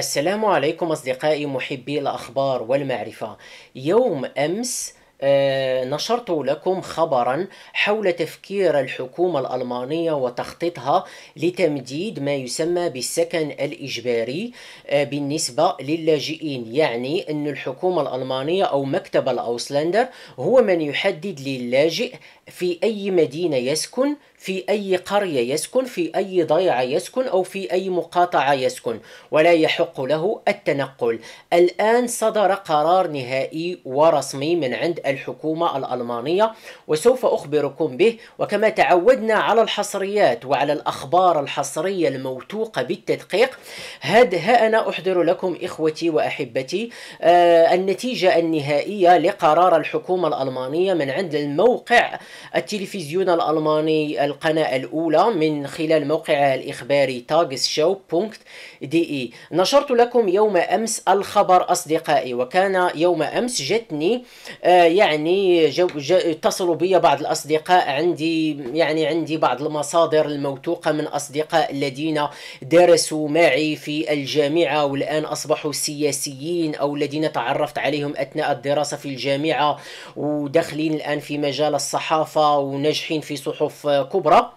السلام عليكم أصدقائي محبي الأخبار والمعرفة يوم أمس آه، نشرت لكم خبرا حول تفكير الحكومة الألمانية وتخطيطها لتمديد ما يسمى بالسكن الإجباري آه، بالنسبة للاجئين يعني أن الحكومة الألمانية أو مكتب الأوسلندر هو من يحدد للاجئ في أي مدينة يسكن في أي قرية يسكن في أي ضيعة يسكن أو في أي مقاطعة يسكن ولا يحق له التنقل الآن صدر قرار نهائي ورسمي من عند الحكومة الألمانية وسوف أخبركم به وكما تعودنا على الحصريات وعلى الأخبار الحصرية الموثوقة بالتدقيق هد ها أنا أحضر لكم إخوتي وأحبتي آه النتيجة النهائية لقرار الحكومة الألمانية من عند الموقع التلفزيون الألماني القناة الأولى من خلال موقعها الإخباري tagesschau.de نشرت لكم يوم أمس الخبر أصدقائي وكان يوم أمس جتني آه، يعني اتصلوا بي بعض الأصدقاء عندي يعني عندي بعض المصادر الموثوقة من أصدقاء الذين درسوا معي في الجامعة والآن أصبحوا سياسيين أو الذين تعرفت عليهم أثناء الدراسة في الجامعة وداخلين الآن في مجال الصحافة وناجحين في صحف كبرى الكبرى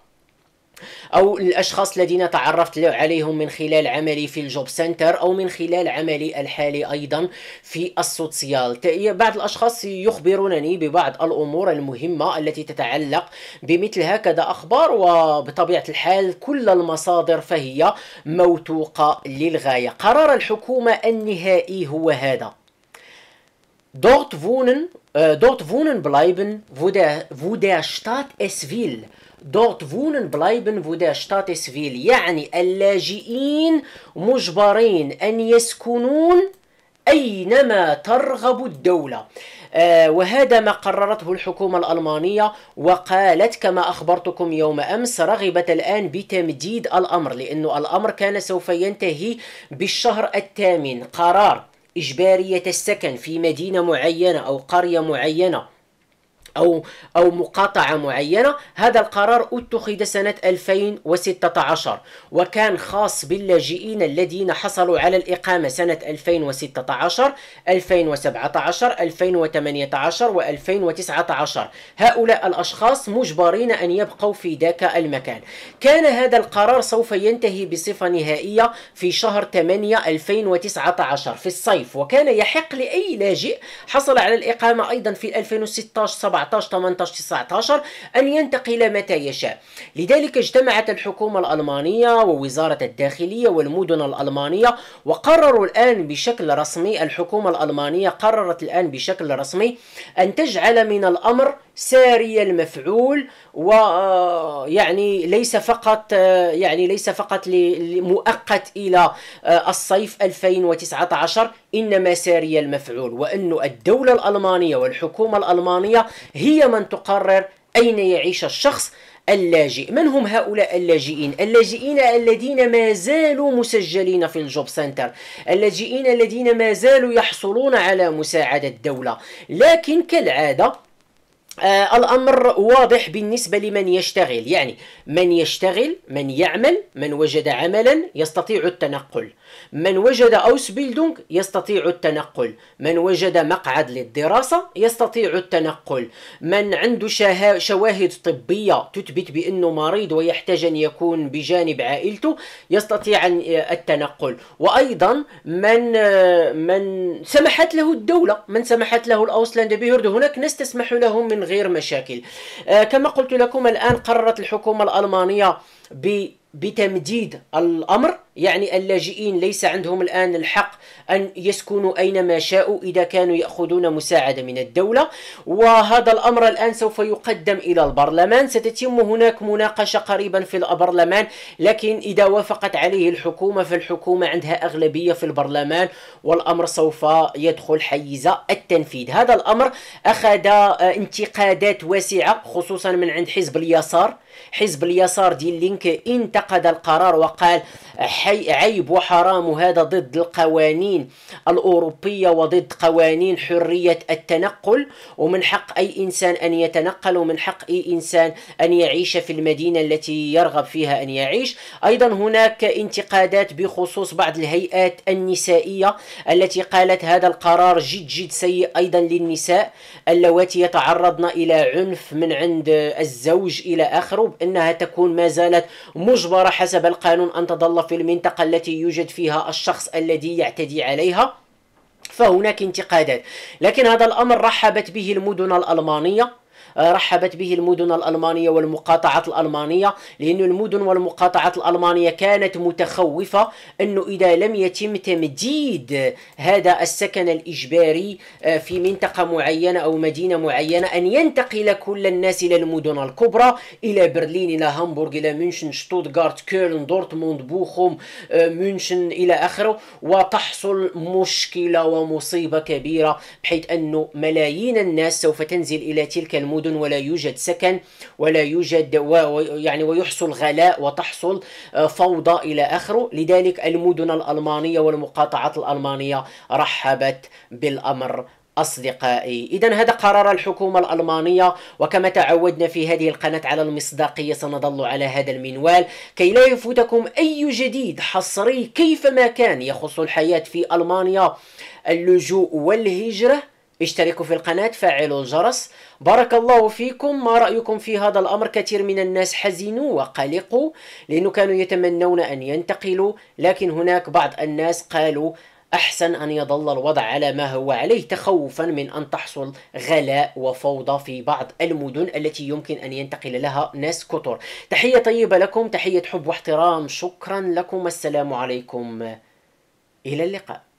او الاشخاص الذين تعرفت عليهم من خلال عملي في الجوب سنتر او من خلال عملي الحالي ايضا في السوسيال بعض الاشخاص يخبرونني ببعض الامور المهمه التي تتعلق بمثل هكذا اخبار وبطبيعه الحال كل المصادر فهي موثوقه للغايه قرار الحكومه النهائي هو هذا دوت فونن بلايبن فودا wohnen bleiben, wo دورت wohnen بلايبن فودا شتاتسفيل يعني اللاجئين مجبرين أن يسكنون أينما ترغب الدولة آه، وهذا ما قررته الحكومة الألمانية وقالت كما أخبرتكم يوم أمس رغبت الآن بتمديد الأمر لأن الأمر كان سوف ينتهي بالشهر الثامن قرار إجبارية السكن في مدينة معينة أو قرية معينة أو أو مقاطعة معينة هذا القرار اتخذ سنة 2016 وكان خاص باللاجئين الذين حصلوا على الإقامة سنة 2016 2017 2018 و 2019 هؤلاء الأشخاص مجبرين أن يبقوا في ذاك المكان كان هذا القرار سوف ينتهي بصفة نهائية في شهر 8 2019 في الصيف وكان يحق لأي لاجئ حصل على الإقامة أيضا في 2016 17 17 18 19 أن ينتقل متى يشاء لذلك اجتمعت الحكومة الألمانية ووزارة الداخلية والمدن الألمانية وقرروا الآن بشكل رسمي الحكومة الألمانية قررت الآن بشكل رسمي أن تجعل من الأمر ساري المفعول ويعني ليس فقط يعني ليس فقط آه، يعني مؤقت الى آه، الصيف 2019 انما ساري المفعول وان الدوله الالمانيه والحكومه الالمانيه هي من تقرر أين يعيش الشخص اللاجئ من هم هؤلاء اللاجئين اللاجئين الذين ما زالوا مسجلين في الجوب سنتر اللاجئين الذين ما زالوا يحصلون على مساعدة الدولة لكن كالعادة آه الامر واضح بالنسبه لمن يشتغل يعني من يشتغل من يعمل من وجد عملا يستطيع التنقل من وجد اوسبيلدونغ يستطيع التنقل من وجد مقعد للدراسه يستطيع التنقل من عنده شها... شواهد طبيه تثبت بانه مريض ويحتاج ان يكون بجانب عائلته يستطيع آه، التنقل وايضا من آه، من سمحت له الدوله من سمحت له الاوسلاند بيورد هناك ناس تسمح لهم من من غير مشاكل آه، كما قلت لكم الآن قررت الحكومة الألمانية بتمديد الأمر يعني اللاجئين ليس عندهم الآن الحق أن يسكنوا أينما شاءوا إذا كانوا يأخذون مساعدة من الدولة وهذا الأمر الآن سوف يقدم إلى البرلمان ستتم هناك مناقشة قريبا في البرلمان لكن إذا وافقت عليه الحكومة فالحكومة عندها أغلبية في البرلمان والأمر سوف يدخل حيز التنفيذ هذا الأمر أخذ انتقادات واسعة خصوصا من عند حزب اليسار حزب اليسار ديال لينك انتقد القرار وقال عيب وحرام وهذا ضد القوانين الأوروبية وضد قوانين حرية التنقل ومن حق أي إنسان أن يتنقل ومن حق أي إنسان أن يعيش في المدينة التي يرغب فيها أن يعيش أيضا هناك انتقادات بخصوص بعض الهيئات النسائية التي قالت هذا القرار جد جد سيء أيضا للنساء اللواتي يتعرضن إلى عنف من عند الزوج إلى آخره بأنها تكون ما زالت مجبرة حسب القانون أن تظل في المدينة المنطقة التي يوجد فيها الشخص الذي يعتدي عليها فهناك انتقادات لكن هذا الأمر رحبت به المدن الألمانية آه، رحبت به المدن الألمانية والمقاطعة الألمانية لأن المدن والمقاطعة الألمانية كانت متخوفة أنه إذا لم يتم تمديد هذا السكن الإجباري آه، في منطقة معينة أو مدينة معينة أن ينتقل كل الناس إلى المدن الكبرى إلى برلين إلى هامبورغ إلى مونشن شتوتغارت كولن دورتموند بوخوم آه، مونشن إلى آخره وتحصل مشكلة ومصيبة كبيرة بحيث أنه ملايين الناس سوف تنزل إلى تلك المدن ولا يوجد سكن ولا يوجد و يعني ويحصل غلاء وتحصل آه، فوضى إلى آخره لذلك المدن الألمانية والمقاطعات الألمانية رحبت بالأمر أصدقائي إذا هذا قرار الحكومة الألمانية وكما تعودنا في هذه القناة على المصداقية سنظل على هذا المنوال كي لا يفوتكم أي جديد حصري كيفما كان يخص الحياة في ألمانيا اللجوء والهجرة اشتركوا في القناة فعلوا الجرس بارك الله فيكم ما رأيكم في هذا الأمر كثير من الناس حزنوا وقلقوا لأنه كانوا يتمنون أن ينتقلوا لكن هناك بعض الناس قالوا أحسن أن يظل الوضع على ما هو عليه تخوفا من أن تحصل غلاء وفوضى في بعض المدن التي يمكن أن ينتقل لها ناس كثر تحية طيبة لكم تحية حب واحترام شكرا لكم السلام عليكم إلى اللقاء